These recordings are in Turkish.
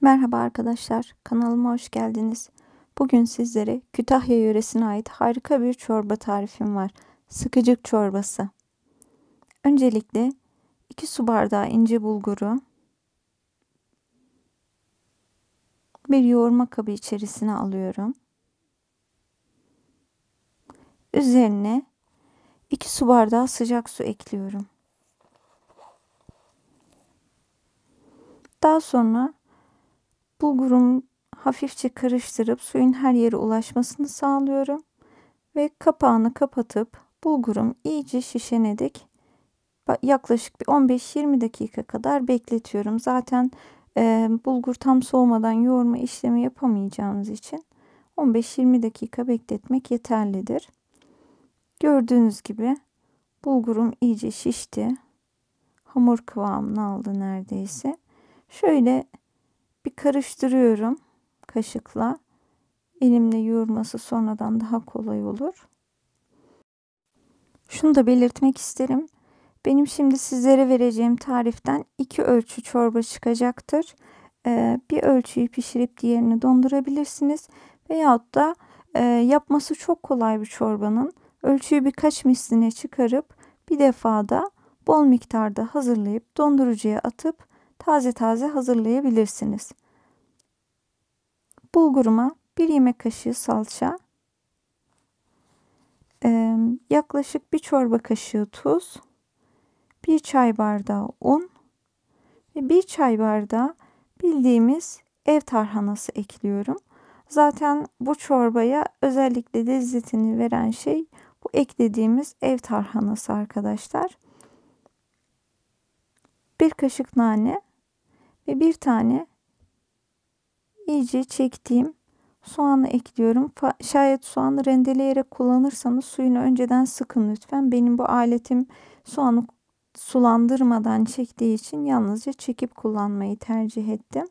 Merhaba arkadaşlar, kanalıma hoş geldiniz. Bugün sizlere Kütahya yöresine ait harika bir çorba tarifim var. Sıkıcık çorbası. Öncelikle 2 su bardağı ince bulguru bir yoğurma kabı içerisine alıyorum. Üzerine 2 su bardağı sıcak su ekliyorum. Daha sonra Bulgur'umu hafifçe karıştırıp suyun her yere ulaşmasını sağlıyorum. Ve kapağını kapatıp bulgurum iyice şişene dek yaklaşık bir 15-20 dakika kadar bekletiyorum. Zaten e, bulgur tam soğumadan yoğurma işlemi yapamayacağımız için 15-20 dakika bekletmek yeterlidir. Gördüğünüz gibi bulgurum iyice şişti. Hamur kıvamını aldı neredeyse. Şöyle bir karıştırıyorum kaşıkla. Elimle yoğurması sonradan daha kolay olur. Şunu da belirtmek isterim. Benim şimdi sizlere vereceğim tariften iki ölçü çorba çıkacaktır. Ee, bir ölçüyü pişirip diğerini dondurabilirsiniz. Veyahut da e, yapması çok kolay bir çorbanın ölçüyü birkaç misline çıkarıp bir defada bol miktarda hazırlayıp dondurucuya atıp taze taze hazırlayabilirsiniz. Bulguruma 1 yemek kaşığı salça, yaklaşık 1 çorba kaşığı tuz, 1 çay bardağı un ve 1 çay bardağı bildiğimiz ev tarhanası ekliyorum. Zaten bu çorbaya özellikle lezzetini veren şey bu eklediğimiz ev tarhanası arkadaşlar. 1 kaşık nane, ve bir tane iyice çektiğim soğanı ekliyorum. Şayet soğanı rendeleyerek kullanırsanız suyunu önceden sıkın lütfen. Benim bu aletim soğanı sulandırmadan çektiği için yalnızca çekip kullanmayı tercih ettim.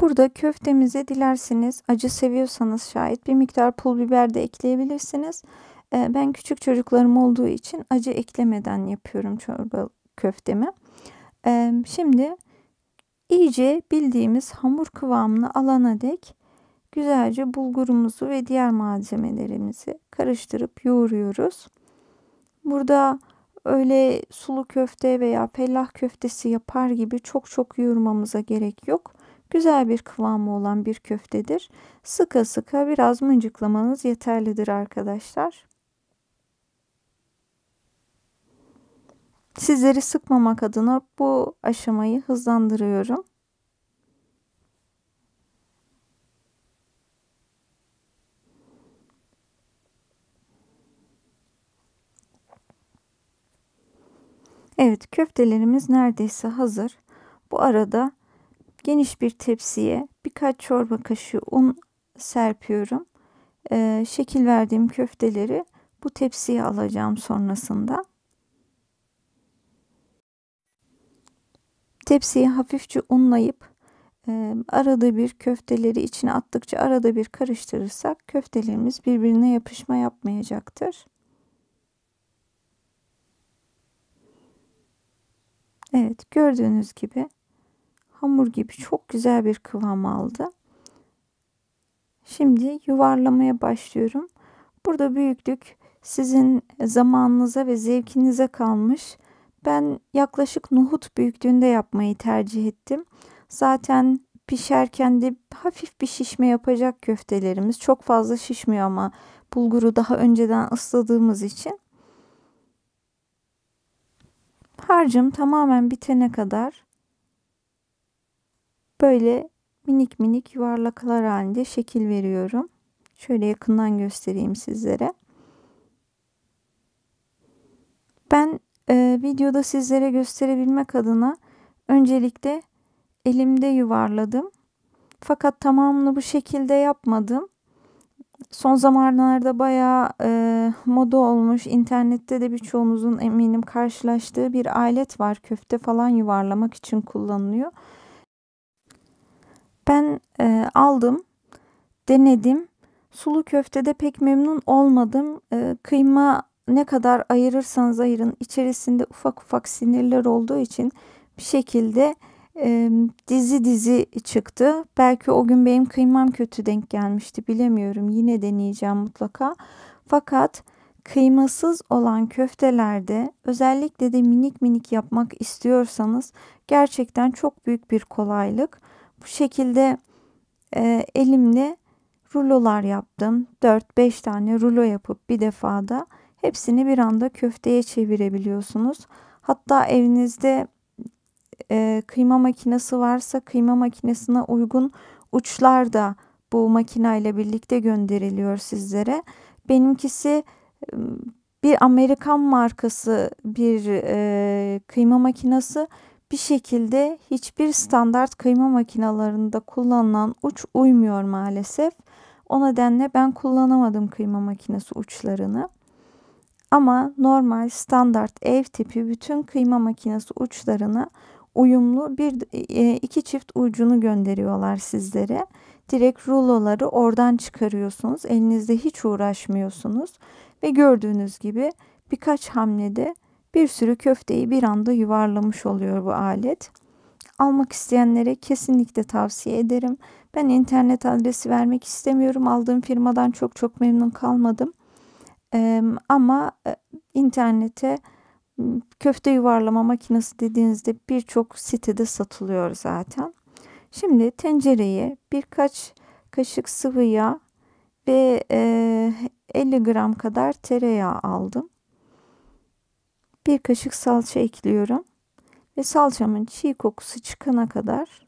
Burada köftemize dilerseniz acı seviyorsanız şayet bir miktar pul biber de ekleyebilirsiniz. Ben küçük çocuklarım olduğu için acı eklemeden yapıyorum çorba, köftemi. E, şimdi iyice bildiğimiz hamur kıvamını alana dek güzelce bulgurumuzu ve diğer malzemelerimizi karıştırıp yoğuruyoruz. Burada öyle sulu köfte veya fellah köftesi yapar gibi çok çok yoğurmamıza gerek yok. Güzel bir kıvamı olan bir köftedir. Sıka sıka biraz mıncıklamanız yeterlidir arkadaşlar. Sizleri sıkmamak adına bu aşamayı hızlandırıyorum. Evet köftelerimiz neredeyse hazır. Bu arada geniş bir tepsiye birkaç çorba kaşığı un serpiyorum. Ee, şekil verdiğim köfteleri bu tepsiye alacağım sonrasında. Tepsiyi hafifçe unlayıp arada bir köfteleri içine attıkça arada bir karıştırırsak köftelerimiz birbirine yapışma yapmayacaktır. Evet gördüğünüz gibi hamur gibi çok güzel bir kıvam aldı. Şimdi yuvarlamaya başlıyorum. Burada büyüklük sizin zamanınıza ve zevkinize kalmış. Ben yaklaşık nohut büyüklüğünde yapmayı tercih ettim. Zaten pişerken de hafif bir şişme yapacak köftelerimiz. Çok fazla şişmiyor ama bulguru daha önceden ısladığımız için. Harcım tamamen bitene kadar böyle minik minik yuvarlaklar halinde şekil veriyorum. Şöyle yakından göstereyim sizlere. Ben e, videoda sizlere gösterebilmek adına öncelikle elimde yuvarladım. Fakat tamamını bu şekilde yapmadım. Son zamanlarda bayağı e, moda olmuş. internette de birçoğunuzun eminim karşılaştığı bir alet var. Köfte falan yuvarlamak için kullanılıyor. Ben e, aldım, denedim. Sulu köftede pek memnun olmadım. E, kıyma ne kadar ayırırsanız ayırın içerisinde ufak ufak sinirler olduğu için bir şekilde e, dizi dizi çıktı. Belki o gün benim kıymam kötü denk gelmişti bilemiyorum. Yine deneyeceğim mutlaka. Fakat kıymasız olan köftelerde özellikle de minik minik yapmak istiyorsanız gerçekten çok büyük bir kolaylık. Bu şekilde e, elimle rulolar yaptım. 4-5 tane rulo yapıp bir defada Hepsini bir anda köfteye çevirebiliyorsunuz. Hatta evinizde e, kıyma makinesi varsa kıyma makinesine uygun uçlar da bu makineyle birlikte gönderiliyor sizlere. Benimkisi bir Amerikan markası bir e, kıyma makinesi bir şekilde hiçbir standart kıyma makinalarında kullanılan uç uymuyor maalesef. O nedenle ben kullanamadım kıyma makinesi uçlarını. Ama normal standart ev tipi bütün kıyma makinesi uçlarını uyumlu bir e, iki çift ucunu gönderiyorlar sizlere. Direkt ruloları oradan çıkarıyorsunuz. Elinizde hiç uğraşmıyorsunuz ve gördüğünüz gibi birkaç hamlede bir sürü köfteyi bir anda yuvarlamış oluyor bu alet. Almak isteyenlere kesinlikle tavsiye ederim. Ben internet adresi vermek istemiyorum. Aldığım firmadan çok çok memnun kalmadım ama e, internete köfte yuvarlama makinesi dediğinizde birçok sitede satılıyor zaten. Şimdi tencereye birkaç kaşık sıvı yağ ve 50 gram kadar tereyağı aldım. Bir kaşık salça ekliyorum ve salçamın çiğ kokusu çıkana kadar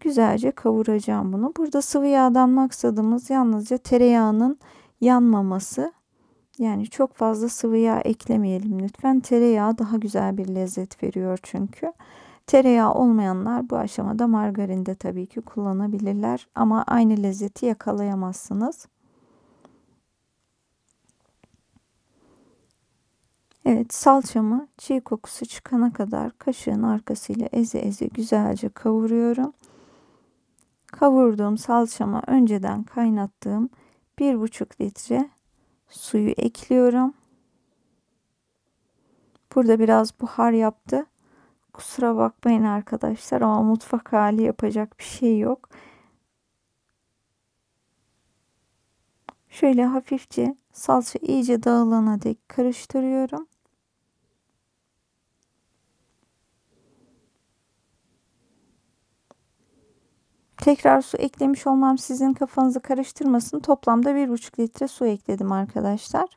güzelce kavuracağım bunu. Burada sıvı yağdan maksadımız yalnızca tereyağının yanmaması yani çok fazla sıvı yağ eklemeyelim lütfen. Tereyağı daha güzel bir lezzet veriyor çünkü. Tereyağı olmayanlar bu aşamada margarin de tabii ki kullanabilirler ama aynı lezzeti yakalayamazsınız. Evet salçamı çiğ kokusu çıkana kadar kaşığın arkasıyla eze eze güzelce kavuruyorum. Kavurduğum salçama önceden kaynattığım 1,5 litre suyu ekliyorum. Burada biraz buhar yaptı. Kusura bakmayın arkadaşlar ama mutfak hali yapacak bir şey yok. Şöyle hafifçe salça iyice dağılana dek karıştırıyorum. Tekrar su eklemiş olmam sizin kafanızı karıştırmasın. Toplamda 1,5 litre su ekledim arkadaşlar.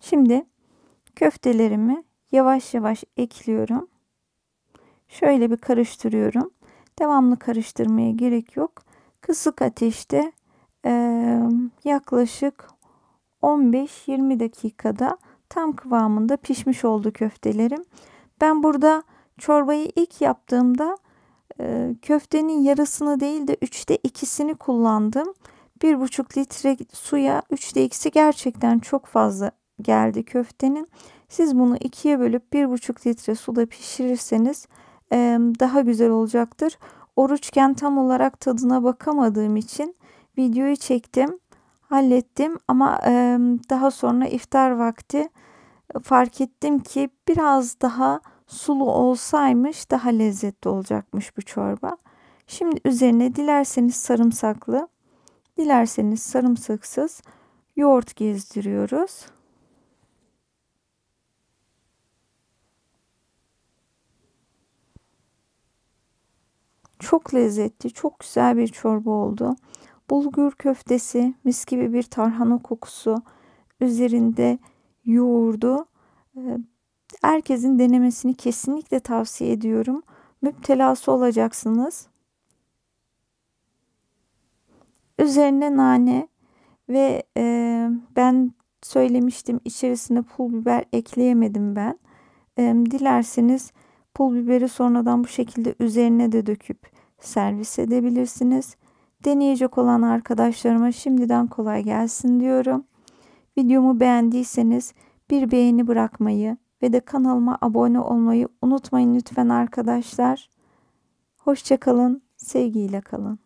Şimdi köftelerimi yavaş yavaş ekliyorum. Şöyle bir karıştırıyorum. Devamlı karıştırmaya gerek yok. Kısık ateşte yaklaşık 15-20 dakikada tam kıvamında pişmiş oldu köftelerim. Ben burada Çorbayı ilk yaptığımda e, köftenin yarısını değil de üçte ikisini kullandım. Bir buçuk litre suya üçte ikisi gerçekten çok fazla geldi köftenin. Siz bunu ikiye bölüp bir buçuk litre suda pişirirseniz e, daha güzel olacaktır. Oruçken tam olarak tadına bakamadığım için videoyu çektim, hallettim ama e, daha sonra iftar vakti fark ettim ki biraz daha sulu olsaymış daha lezzetli olacakmış bu çorba. Şimdi üzerine dilerseniz sarımsaklı, dilerseniz sarımsaksız yoğurt gezdiriyoruz. Çok lezzetli, çok güzel bir çorba oldu. Bulgur köftesi, mis gibi bir tarhana kokusu, üzerinde yoğurdu, ee, Herkesin denemesini kesinlikle tavsiye ediyorum. Müptelası olacaksınız. Üzerine nane ve e, ben söylemiştim içerisine pul biber ekleyemedim ben. E, dilerseniz pul biberi sonradan bu şekilde üzerine de döküp servis edebilirsiniz. Deneyecek olan arkadaşlarıma şimdiden kolay gelsin diyorum. Videomu beğendiyseniz bir beğeni bırakmayı, ve de kanalıma abone olmayı unutmayın lütfen arkadaşlar. Hoşçakalın, sevgiyle kalın.